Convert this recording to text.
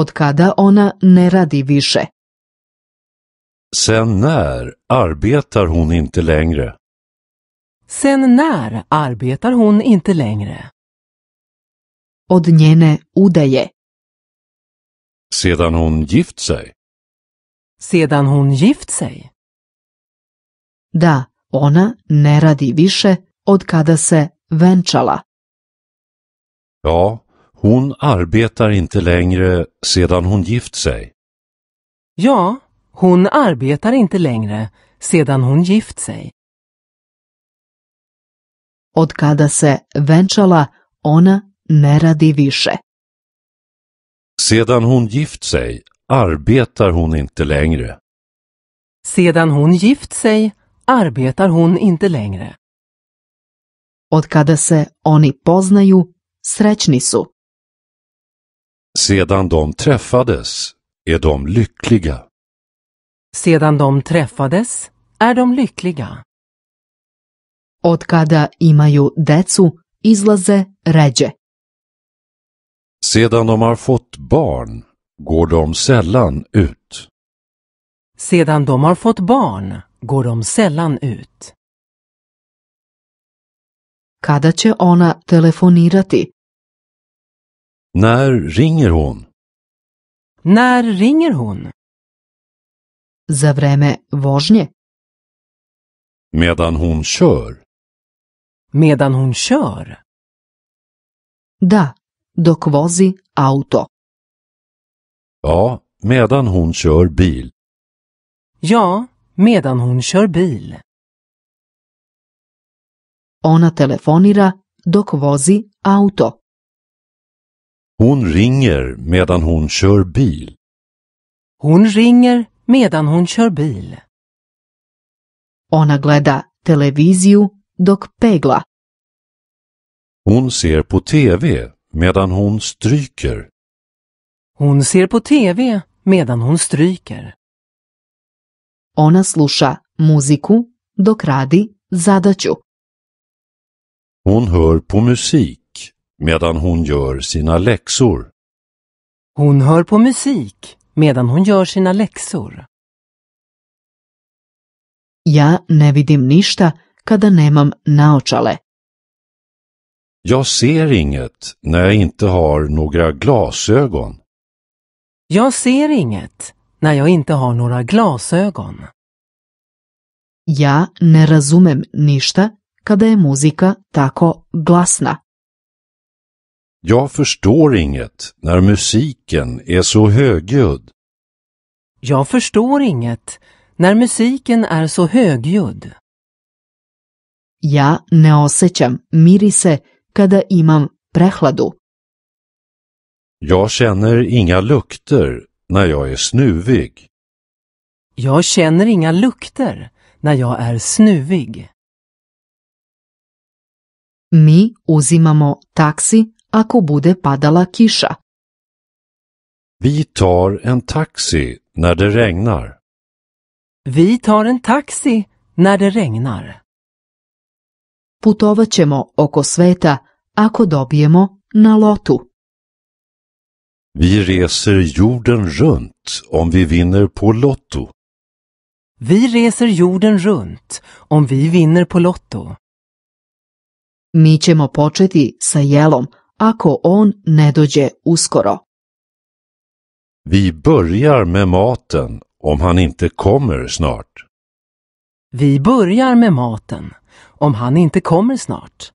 od kada ona ne radi više. Sen när arbetar hon inte längre? Sen när arbetar hon inte längre? Od njene udaje. Sedan hon gift sig? Sedan hon gift sig? Da, ona ne radi više od kada se vänčala. Ja, hon arbetar inte längre sedan hon gift sig. Ja, hon arbetar inte längre sedan hon gift sig. Od kada se venčala, ona ne radi više. Sedan hon gift sig arbetar hon inte längre. Sedan hon gift sig arbetar hon inte längre. Od kada se oni poznaju, srećni su. Sedan de träffades är de lyckliga. Sedan de träffades är de lyckliga. Od imaju decu, izlaze ređe. Sedan de har fått barn går de sällan ut. Sedan de har fått barn går de sällan ut. Kada će ona telefonirati? När ringer hon? När ringer hon? Za vreme vožnje. Medan hon kör. Medan hon kör. Da, dok vozi auto. Ja, medan hon kör bil. Ja, medan hon kör bil. Ona telefonira dok vozi auto. Hon ringer medan hon kör bil. Hon ringer medan hon kör bil. Ona gleda televiziju dok pegla. Hon ser på tv medan hon stryker. Hon ser på tv medan hon stryker. Ona sluša muziku dok radi zadaću. Hon hör på musik medan hon gör sina läxor. Hon hör på musik medan hon gör sina läxor. Ja ne vidim ništa kada nemam naočale. Jag ser inget när jag inte har några glasögon. Jag ser inget när jag inte har några glasögon. Jag ne razumem ništa kada je muzika tako glasna. Jag förstår inget när musiken är så högljudd. Jag förstår inget när musiken är så högljudd. Ja ne osjećam mirise kada imam prehladu. Jag känner inga lukter när jag är snuvig. Jag känner inga lukter när jag är snuvig. Mi uzimamo taksi ako bude padala kiša. Vi tar en taxi när det regnar. Vi tar en taxi när det regnar. Putovat oko sveta ako dobijemo na lotu. Vi reser jorden runt om vi vinner på Lotto. Vi reser jorden runt om vi vinner på Lotto. Mi ćemo početi sa jelom ako on ne dođe uskoro. Vi börjar med maten om han inte kommer snart. Vi börjar med maten om han inte kommer snart.